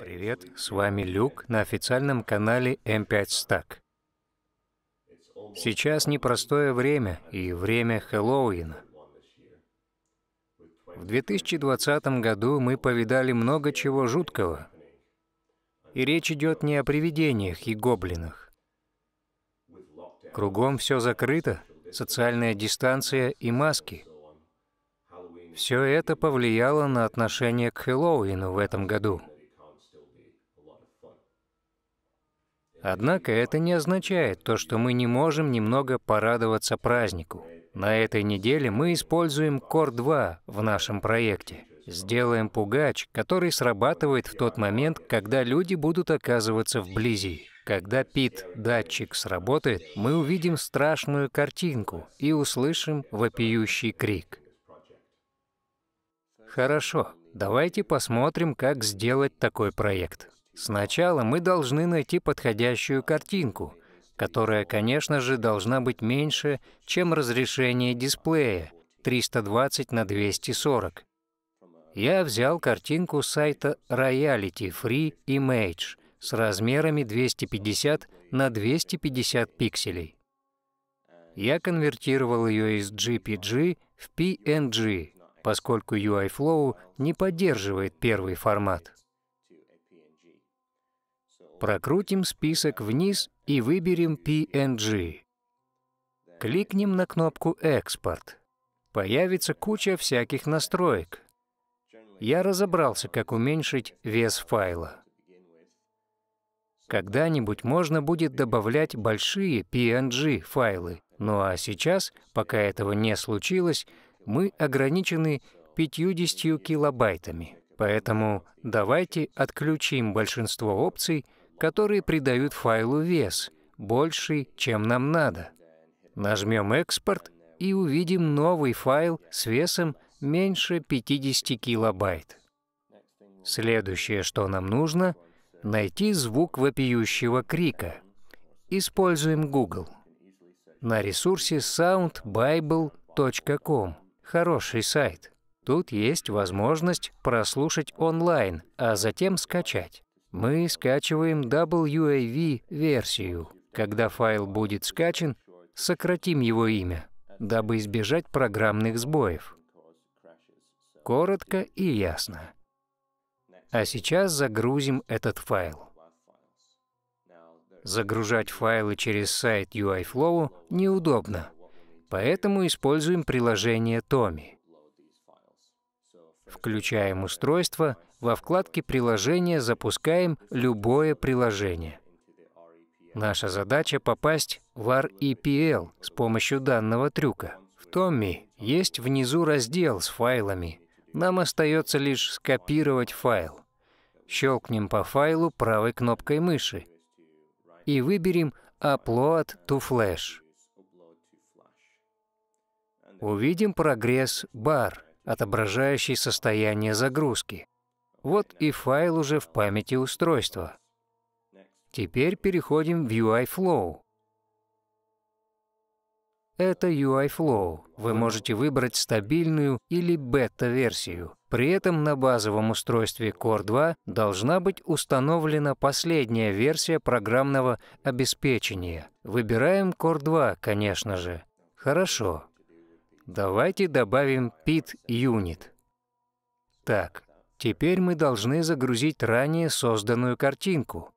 Привет, с вами Люк на официальном канале M5 Stack. Сейчас непростое время и время Хэллоуина. В 2020 году мы повидали много чего жуткого. И речь идет не о привидениях и гоблинах. Кругом все закрыто, социальная дистанция и маски. Все это повлияло на отношение к Хэллоуину в этом году. Однако это не означает то, что мы не можем немного порадоваться празднику. На этой неделе мы используем Core 2 в нашем проекте. Сделаем пугач, который срабатывает в тот момент, когда люди будут оказываться вблизи. Когда пит-датчик сработает, мы увидим страшную картинку и услышим вопиющий крик. Хорошо, давайте посмотрим, как сделать такой проект. Сначала мы должны найти подходящую картинку, которая, конечно же, должна быть меньше, чем разрешение дисплея 320 на 240. Я взял картинку с сайта Royalty Free Image с размерами 250 на 250 пикселей. Я конвертировал ее из GPG в PNG, поскольку UI Flow не поддерживает первый формат. Прокрутим список вниз и выберем PNG. Кликнем на кнопку «Экспорт». Появится куча всяких настроек. Я разобрался, как уменьшить вес файла. Когда-нибудь можно будет добавлять большие PNG файлы, ну а сейчас, пока этого не случилось, мы ограничены 50 килобайтами. Поэтому давайте отключим большинство опций которые придают файлу вес, больший, чем нам надо. Нажмем «Экспорт» и увидим новый файл с весом меньше 50 килобайт. Следующее, что нам нужно — найти звук вопиющего крика. Используем Google. На ресурсе soundbible.com. Хороший сайт. Тут есть возможность прослушать онлайн, а затем скачать. Мы скачиваем WAV-версию. Когда файл будет скачан, сократим его имя, дабы избежать программных сбоев. Коротко и ясно. А сейчас загрузим этот файл. Загружать файлы через сайт UIFlow неудобно, поэтому используем приложение Tommy. Включаем устройство, во вкладке Приложения запускаем любое приложение. Наша задача — попасть в REPL с помощью данного трюка. В Томми есть внизу раздел с файлами. Нам остается лишь скопировать файл. Щелкнем по файлу правой кнопкой мыши и выберем «Upload to Flash». Увидим прогресс бар отображающий состояние загрузки. Вот и файл уже в памяти устройства. Теперь переходим в UIFlow. Это UIFlow. Вы можете выбрать стабильную или бета-версию. При этом на базовом устройстве Core 2 должна быть установлена последняя версия программного обеспечения. Выбираем Core 2, конечно же. Хорошо. Давайте добавим pit unit. Так, теперь мы должны загрузить ранее созданную картинку.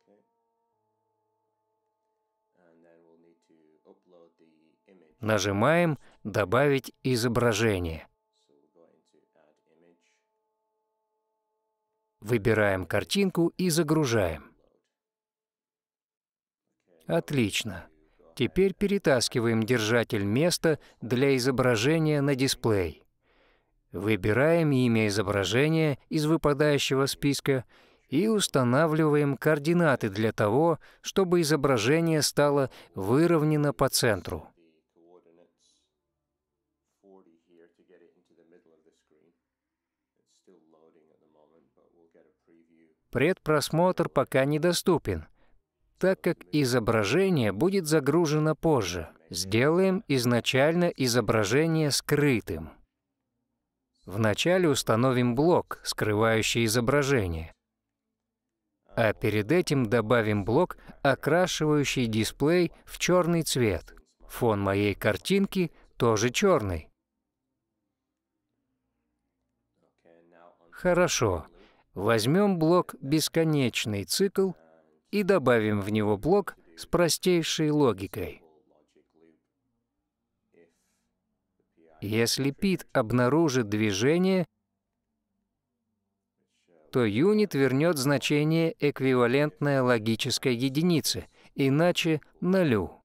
Нажимаем «Добавить изображение». Выбираем картинку и загружаем. Отлично. Теперь перетаскиваем держатель места для изображения на дисплей. Выбираем имя изображения из выпадающего списка и устанавливаем координаты для того, чтобы изображение стало выровнено по центру. Предпросмотр пока недоступен — так как изображение будет загружено позже. Сделаем изначально изображение скрытым. Вначале установим блок, скрывающий изображение. А перед этим добавим блок, окрашивающий дисплей в черный цвет. Фон моей картинки тоже черный. Хорошо. Возьмем блок «Бесконечный цикл» и добавим в него блок с простейшей логикой. Если Пит обнаружит движение, то юнит вернет значение, эквивалентное логической единице, иначе нулю.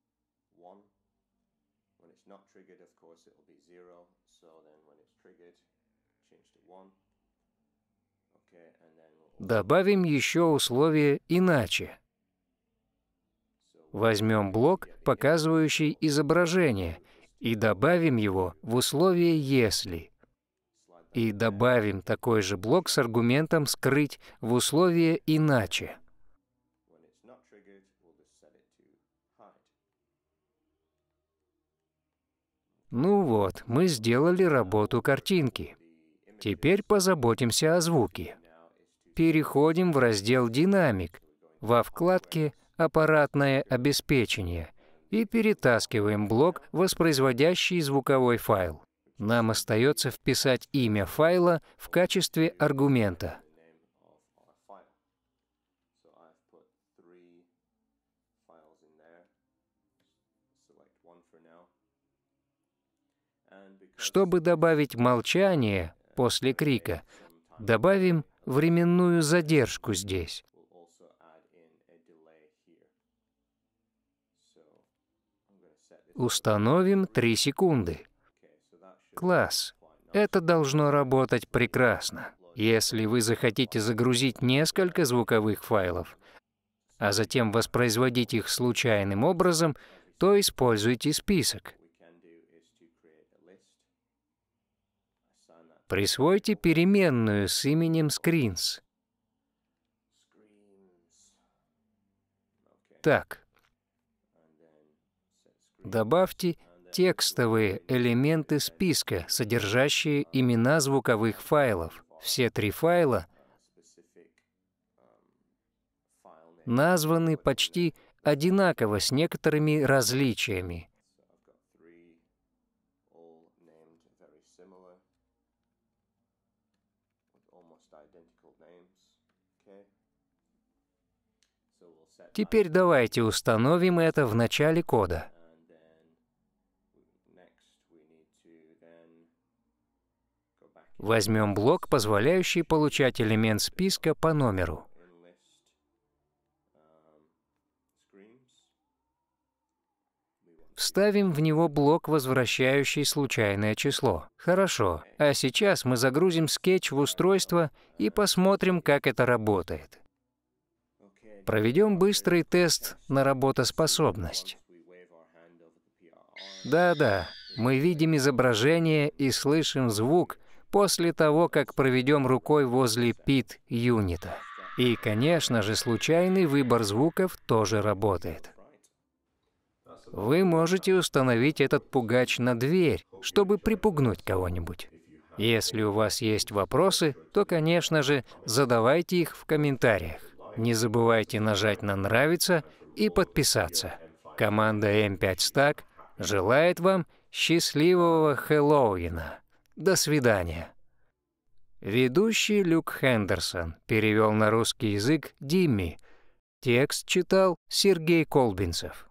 Добавим еще условие «иначе». Возьмем блок, показывающий изображение, и добавим его в условие «если». И добавим такой же блок с аргументом «скрыть» в условие «иначе». Ну вот, мы сделали работу картинки. Теперь позаботимся о звуке. Переходим в раздел «Динамик» во вкладке аппаратное обеспечение и перетаскиваем блок, воспроизводящий звуковой файл. Нам остается вписать имя файла в качестве аргумента. Чтобы добавить молчание после крика, добавим временную задержку здесь. Установим 3 секунды. Класс. Это должно работать прекрасно. Если вы захотите загрузить несколько звуковых файлов, а затем воспроизводить их случайным образом, то используйте список. Присвойте переменную с именем screens. Так, добавьте текстовые элементы списка, содержащие имена звуковых файлов. Все три файла названы почти одинаково с некоторыми различиями. Теперь давайте установим это в начале кода. Возьмем блок, позволяющий получать элемент списка по номеру. Вставим в него блок, возвращающий случайное число. Хорошо, а сейчас мы загрузим скетч в устройство и посмотрим, как это работает. Проведем быстрый тест на работоспособность. Да-да, мы видим изображение и слышим звук, после того, как проведем рукой возле пит-юнита. И, конечно же, случайный выбор звуков тоже работает. Вы можете установить этот пугач на дверь, чтобы припугнуть кого-нибудь. Если у вас есть вопросы, то, конечно же, задавайте их в комментариях. Не забывайте нажать на «Нравится» и подписаться. Команда m 5 Stack желает вам счастливого Хэллоуина! До свидания». Ведущий Люк Хендерсон перевел на русский язык Димми. Текст читал Сергей Колбинцев.